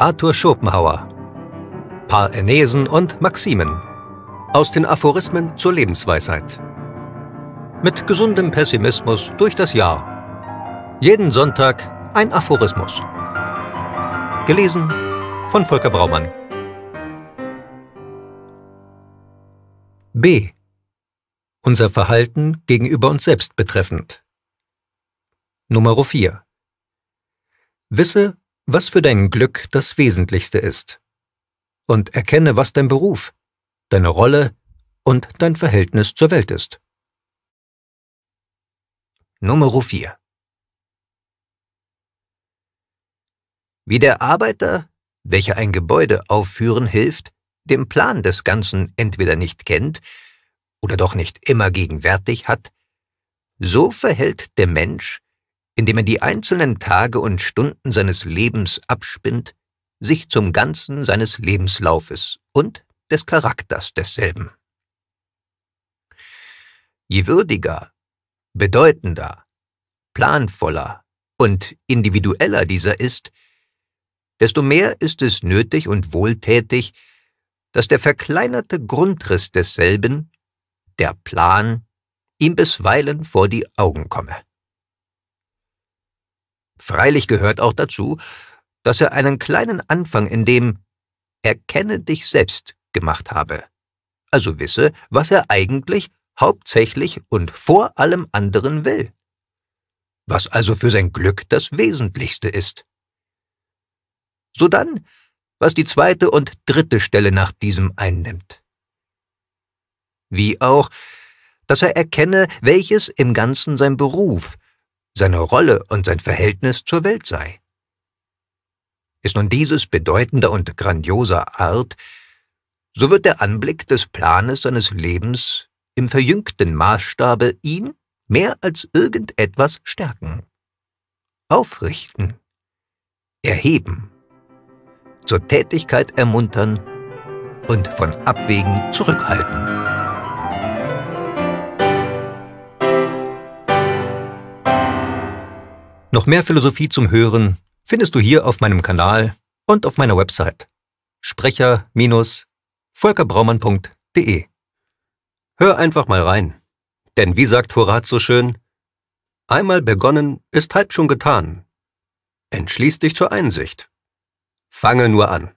Arthur Schopenhauer, Paar Enesen und Maximen. Aus den Aphorismen zur Lebensweisheit. Mit gesundem Pessimismus durch das Jahr. Jeden Sonntag ein Aphorismus. Gelesen von Volker Braumann. B. Unser Verhalten gegenüber uns selbst betreffend. Nummer 4. Wisse, was für dein Glück das Wesentlichste ist. Und erkenne, was dein Beruf, deine Rolle und dein Verhältnis zur Welt ist. Nummer 4 Wie der Arbeiter, welcher ein Gebäude aufführen hilft, den Plan des Ganzen entweder nicht kennt oder doch nicht immer gegenwärtig hat, so verhält der Mensch, indem er die einzelnen Tage und Stunden seines Lebens abspinnt, sich zum Ganzen seines Lebenslaufes und des Charakters desselben. Je würdiger, bedeutender, planvoller und individueller dieser ist, desto mehr ist es nötig und wohltätig, dass der verkleinerte Grundriss desselben, der Plan, ihm bisweilen vor die Augen komme. Freilich gehört auch dazu, dass er einen kleinen Anfang in dem Erkenne dich selbst gemacht habe. Also wisse, was er eigentlich hauptsächlich und vor allem anderen will. Was also für sein Glück das Wesentlichste ist. Sodann, was die zweite und dritte Stelle nach diesem einnimmt. Wie auch, dass er erkenne, welches im Ganzen sein Beruf, seine Rolle und sein Verhältnis zur Welt sei. Ist nun dieses bedeutender und grandioser Art, so wird der Anblick des Planes seines Lebens im verjüngten Maßstabe ihn mehr als irgendetwas stärken, aufrichten, erheben, zur Tätigkeit ermuntern und von Abwägen zurückhalten. Noch mehr Philosophie zum Hören findest du hier auf meinem Kanal und auf meiner Website sprecher-volkerbraumann.de. Hör einfach mal rein, denn wie sagt Horat so schön, einmal begonnen ist halb schon getan. Entschließ dich zur Einsicht. Fange nur an.